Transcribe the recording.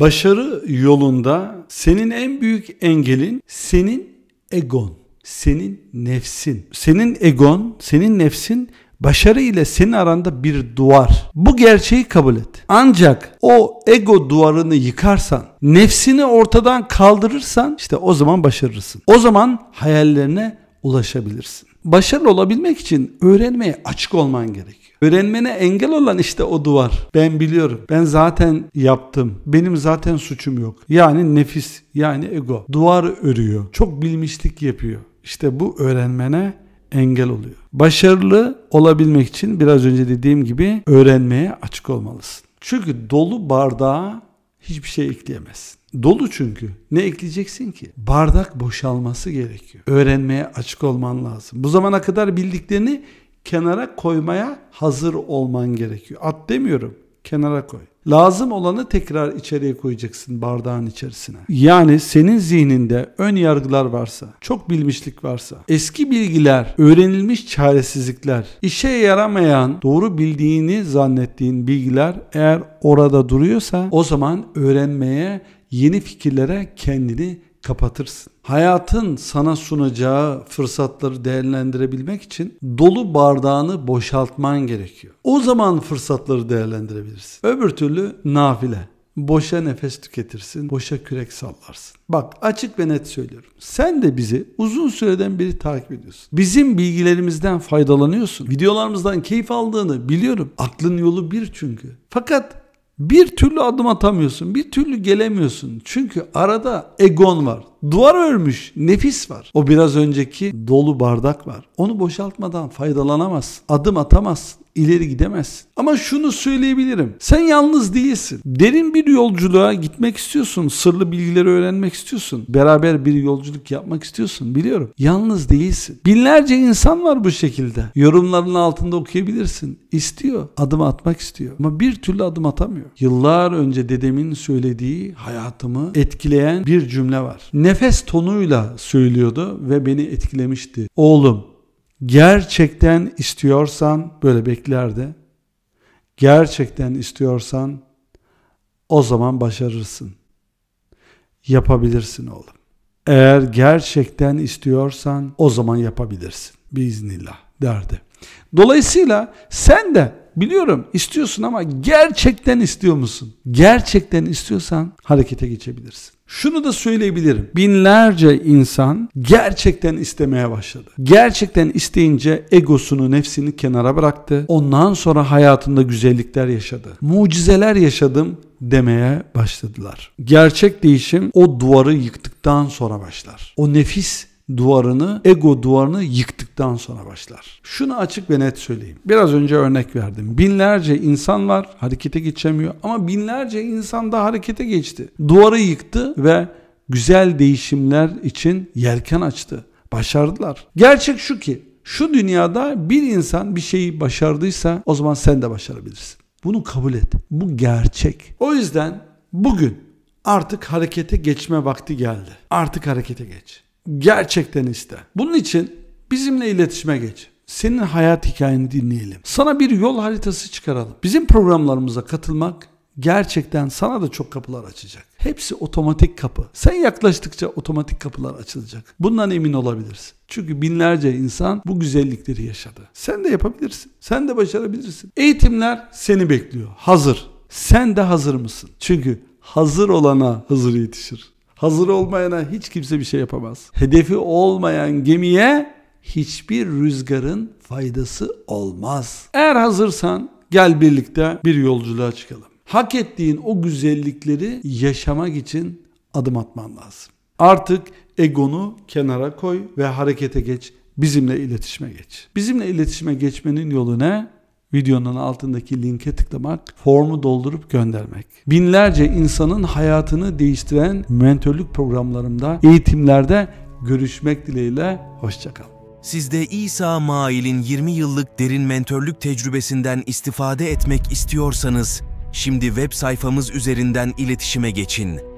Başarı yolunda senin en büyük engelin senin egon, senin nefsin. Senin egon, senin nefsin başarı ile senin aranda bir duvar. Bu gerçeği kabul et. Ancak o ego duvarını yıkarsan, nefsini ortadan kaldırırsan işte o zaman başarırsın. O zaman hayallerine ulaşabilirsin. Başarılı olabilmek için öğrenmeye açık olman gerek. Öğrenmene engel olan işte o duvar. Ben biliyorum. Ben zaten yaptım. Benim zaten suçum yok. Yani nefis yani ego. Duvarı örüyor. Çok bilmişlik yapıyor. İşte bu öğrenmene engel oluyor. Başarılı olabilmek için biraz önce dediğim gibi öğrenmeye açık olmalısın. Çünkü dolu bardağa hiçbir şey ekleyemezsin. Dolu çünkü. Ne ekleyeceksin ki? Bardak boşalması gerekiyor. Öğrenmeye açık olman lazım. Bu zamana kadar bildiklerini kenara koymaya hazır olman gerekiyor. At demiyorum kenara koy. Lazım olanı tekrar içeriye koyacaksın bardağın içerisine. Yani senin zihninde ön yargılar varsa, çok bilmişlik varsa, eski bilgiler, öğrenilmiş çaresizlikler, işe yaramayan, doğru bildiğini zannettiğin bilgiler eğer orada duruyorsa o zaman öğrenmeye, yeni fikirlere kendini kapatırsın. Hayatın sana sunacağı fırsatları değerlendirebilmek için dolu bardağını boşaltman gerekiyor. O zaman fırsatları değerlendirebilirsin. Öbür türlü nafile. Boşa nefes tüketirsin, boşa kürek sallarsın. Bak açık ve net söylüyorum. Sen de bizi uzun süreden beri takip ediyorsun. Bizim bilgilerimizden faydalanıyorsun. Videolarımızdan keyif aldığını biliyorum. Aklın yolu bir çünkü. Fakat bir türlü adım atamıyorsun. Bir türlü gelemiyorsun. Çünkü arada egon var. Duvar örmüş. Nefis var. O biraz önceki dolu bardak var. Onu boşaltmadan faydalanamaz, Adım atamaz, ileri gidemez. Ama şunu söyleyebilirim. Sen yalnız değilsin. Derin bir yolculuğa gitmek istiyorsun. Sırlı bilgileri öğrenmek istiyorsun. Beraber bir yolculuk yapmak istiyorsun. Biliyorum. Yalnız değilsin. Binlerce insan var bu şekilde. Yorumların altında okuyabilirsin. İstiyor. Adım atmak istiyor. Ama bir türlü adım atamıyor. Yıllar önce dedemin söylediği hayatımı etkileyen bir cümle var. Ne nefes tonuyla söylüyordu ve beni etkilemişti. Oğlum gerçekten istiyorsan böyle beklerdi. Gerçekten istiyorsan o zaman başarırsın. Yapabilirsin oğlum. Eğer gerçekten istiyorsan o zaman yapabilirsin. Biiznillah derdi. Dolayısıyla sen de biliyorum istiyorsun ama gerçekten istiyor musun? Gerçekten istiyorsan harekete geçebilirsin. Şunu da söyleyebilirim. Binlerce insan gerçekten istemeye başladı. Gerçekten isteyince egosunu, nefsini kenara bıraktı. Ondan sonra hayatında güzellikler yaşadı. Mucizeler yaşadım demeye başladılar. Gerçek değişim o duvarı yıktıktan sonra başlar. O nefis duvarını, ego duvarını yıktıktan sonra başlar. Şunu açık ve net söyleyeyim. Biraz önce örnek verdim. Binlerce insan var harekete geçemiyor ama binlerce insan da harekete geçti. Duvarı yıktı ve güzel değişimler için yelken açtı. Başardılar. Gerçek şu ki şu dünyada bir insan bir şeyi başardıysa o zaman sen de başarabilirsin. Bunu kabul et. Bu gerçek. O yüzden bugün artık harekete geçme vakti geldi. Artık harekete geç. Gerçekten iste. Bunun için bizimle iletişime geç. Senin hayat hikayeni dinleyelim. Sana bir yol haritası çıkaralım. Bizim programlarımıza katılmak gerçekten sana da çok kapılar açacak. Hepsi otomatik kapı. Sen yaklaştıkça otomatik kapılar açılacak. Bundan emin olabilirsin. Çünkü binlerce insan bu güzellikleri yaşadı. Sen de yapabilirsin. Sen de başarabilirsin. Eğitimler seni bekliyor. Hazır. Sen de hazır mısın? Çünkü hazır olana hazır yetişir. Hazır olmayana hiç kimse bir şey yapamaz. Hedefi olmayan gemiye hiçbir rüzgarın faydası olmaz. Eğer hazırsan gel birlikte bir yolculuğa çıkalım. Hak ettiğin o güzellikleri yaşamak için adım atman lazım. Artık egonu kenara koy ve harekete geç. Bizimle iletişime geç. Bizimle iletişime geçmenin yolu ne? videonun altındaki linke tıklamak, formu doldurup göndermek. Binlerce insanın hayatını değiştiren mentörlük programlarımda, eğitimlerde görüşmek dileğiyle hoşçakal. Siz de İsa Mail'in 20 yıllık derin mentörlük tecrübesinden istifade etmek istiyorsanız şimdi web sayfamız üzerinden iletişime geçin.